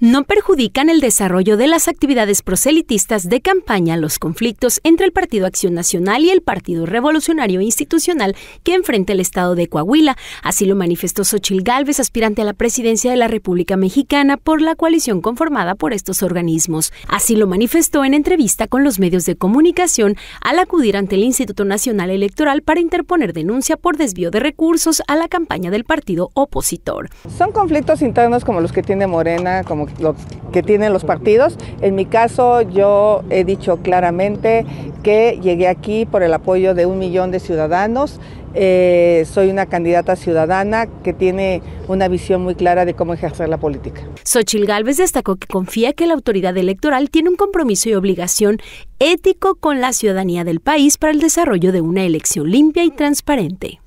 no perjudican el desarrollo de las actividades proselitistas de campaña los conflictos entre el Partido Acción Nacional y el Partido Revolucionario Institucional que enfrenta el Estado de Coahuila. Así lo manifestó Xochil Gálvez, aspirante a la presidencia de la República Mexicana por la coalición conformada por estos organismos. Así lo manifestó en entrevista con los medios de comunicación al acudir ante el Instituto Nacional Electoral para interponer denuncia por desvío de recursos a la campaña del partido opositor. Son conflictos internos como los que tiene Morena, como lo que tienen los partidos. En mi caso, yo he dicho claramente que llegué aquí por el apoyo de un millón de ciudadanos. Eh, soy una candidata ciudadana que tiene una visión muy clara de cómo ejercer la política. Xochil Gálvez destacó que confía que la autoridad electoral tiene un compromiso y obligación ético con la ciudadanía del país para el desarrollo de una elección limpia y transparente.